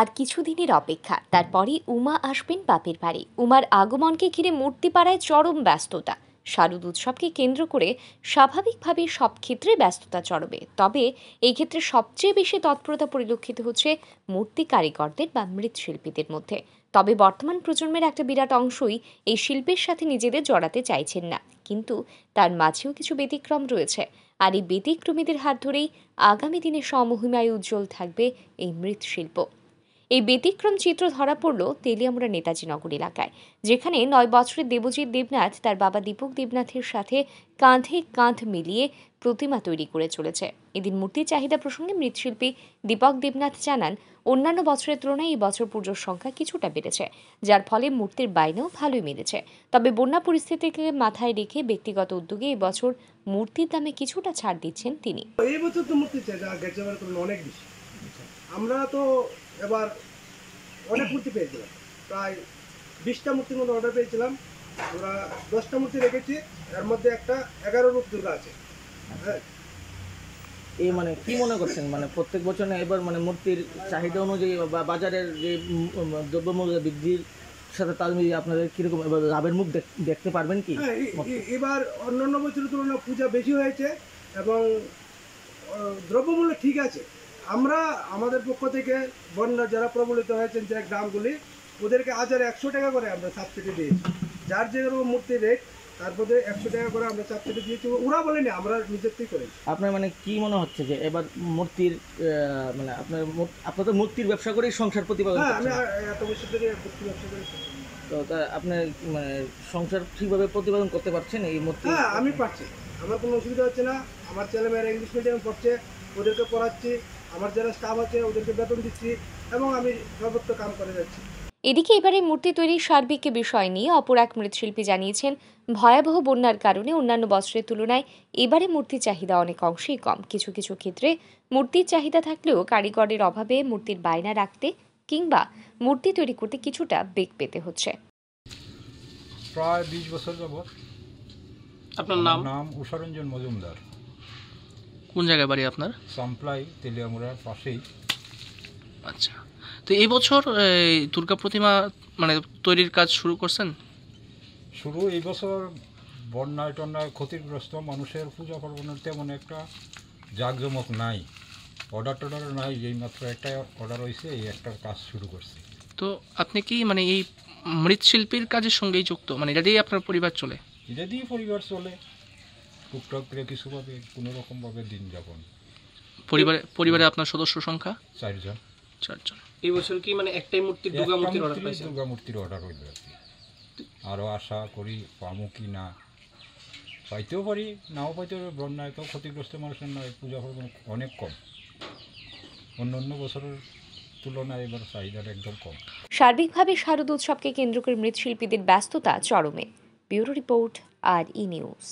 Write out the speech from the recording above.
আর কিছুদিনের অপেক্ষা তারপরে উমা আসবেন বাপের বাড়ি উমার আগমনকে ঘিরে মূর্তিপাড়ায় চরম ব্যস্ততা শারদ উৎসবকে কেন্দ্র করে স্বাভাবিকভাবে সব ক্ষেত্রে ব্যস্ততা চড়বে তবে এই ক্ষেত্রে সবচেয়ে বেশি তৎপরতা পরিলক্ষিত হচ্ছে মূর্তি কারিগরদের বা মৃৎশিল্পীদের মধ্যে তবে বর্তমান প্রজন্মের একটা বিরাট অংশই এই শিল্পের সাথে নিজেদের জড়াতে চাইছেন না কিন্তু তার মাঝেও কিছু ব্যতিক্রম রয়েছে আর এই ব্যতিক্রমীদের হাত ধরেই আগামী দিনে সমহিমায় উজ্জ্বল থাকবে এই মৃৎশিল্প এই ব্যতিক্রম চিত্র ধরা পড়ল তেলিয়ামুড়া নেতাজি নগর এলাকায় যেখানে নয় বছরের দেবজিৎ দেবনাথ তার বাবা দীপক দেবনাথের সাথে কাঁধে কাঁধ মিলিয়ে প্রতিমা তৈরি করে চলেছে এদিন মূর্তির চাহিদা প্রসঙ্গে মৃৎশিল্পী দীপক দেবনাথ জানান অন্যান্য বছরের তুলনায় এই বছর পুজোর সংখ্যা কিছুটা বেড়েছে যার ফলে মূর্তির বাইনেও ভালোই মিলেছে তবে বন্যা পরিস্থিতিকে মাথায় রেখে ব্যক্তিগত উদ্যোগে বছর মূর্তির দামে কিছুটা ছাড় দিচ্ছেন তিনি তো অনেক বেশি আমরা তো এবার অনেক মূর্তি পেয়েছিলাম প্রায় বিশটা মূর্তির মতো অর্ডার পেয়েছিলাম আমরা দশটা মূর্তি রেখেছি এর মধ্যে একটা এগারো রূপ দুর্গা আছে হ্যাঁ এই মানে কি মনে করছেন মানে প্রত্যেক বছর এবার মানে মূর্তির চাহিদা অনুযায়ী বা বাজারের যে দ্রব্যমূল্য বৃদ্ধির সাথে তাল মিলিয়ে আপনাদের কীরকম এবার লাভের মুখ দেখতে পারবেন কি হ্যাঁ, এবার অন্যান্য বছরের তুলনায় পূজা বেশি হয়েছে এবং দ্রব্যমূল্য ঠিক আছে আমরা আমাদের পক্ষ থেকে বন্যা যারা প্রবলিত হয়েছেন যে গ্রামগুলি ওদেরকে হাজার একশো টাকা করে আমরা সাবসিডি দিয়েছি যার যেরকম মূর্তি রেট তারপরে একশো টাকা করে আমরা সাবসিডি দিয়েছি ওরা বলেনি আমরা নিজের থেকে করেছি আপনার মানে কি মনে হচ্ছে যে এবার মূর্তির মানে আপনার আপনাদের মূর্তির ব্যবসা করেই সংসার প্রতিপালন হ্যাঁ আমি এত বছর ধরে মূর্তি ব্যবসা করে তো তা আপনার মানে সংসার ঠিকভাবে প্রতিপাদন করতে পারছেন এই মূর্তি হ্যাঁ আমি পারছি আমার কোনো অসুবিধা হচ্ছে না আমার ছেলেমেয়েরা ইংলিশ মিডিয়ামে পড়ছে ওদেরকে পড়াচ্ছি আমার যারা স্টাফ আছে ওদেরকে বেতন দিচ্ছি এবং আমি সর্বত্র কাম করে যাচ্ছি এদিকে এবারে মূর্তি তৈরির সার্বিক বিষয় নিয়ে অপর এক মৃৎশিল্পী জানিয়েছেন ভয়াবহ বন্যার কারণে অন্যান্য বস্ত্রের তুলনায় এবারে মূর্তির চাহিদা অনেক অংশেই কম কিছু কিছু ক্ষেত্রে মূর্তির চাহিদা থাকলেও কারিগরের অভাবে মূর্তির বায়না রাখতে কিংবা মূর্তি তৈরি করতে কিছুটা বেগ পেতে হচ্ছে প্রায় বিশ বছর যাবৎ আপনার নাম নাম উষারঞ্জন মজুমদার কোন জায়গায় বাড়ি আপনার সামপ্লাই তেলিয়ামুড়ার পাশেই আচ্ছা তো এই বছর এই দুর্গা প্রতিমা মানে তৈরির কাজ শুরু করছেন শুরু এই বছর বন্যায় টন্যায় ক্ষতিগ্রস্ত মানুষের পূজা পার্বণের তেমন একটা জাঁকজমক নাই অর্ডার টর্ডার নাই যেই মাত্র একটা অর্ডার হয়েছে এই একটা কাজ শুরু করছে তো আপনি কি মানে এই মৃৎশিল্পীর কাজের সঙ্গেই যুক্ত মানে এটা দিয়েই আপনার পরিবার চলে এটা দিয়েই পরিবার চলে টুকটাক করে কিছুভাবে কোনো রকমভাবে দিন যাপন পরিবারে পরিবারে আপনার সদস্য সংখ্যা চারজন চারজন এই বছর কি মানে একটাই মূর্তি দুর্গা মূর্তির অর্ডার পাইছে দুর্গা মূর্তির অর্ডার হইল আর আরও আশা করি পামু কি না পাইতেও পারি নাও পাইতে পারি বন্যায় তো ক্ষতিগ্রস্ত মানুষের নয় পূজা পার্বণ অনেক কম অন্য অন্য বছরের তুলনায় এবার চাহিদাটা একদম কম সার্বিকভাবে শারদ উৎসবকে কেন্দ্র করে মৃৎশিল্পীদের ব্যস্ততা চরমে ব্যুরো রিপোর্ট আর ই নিউজ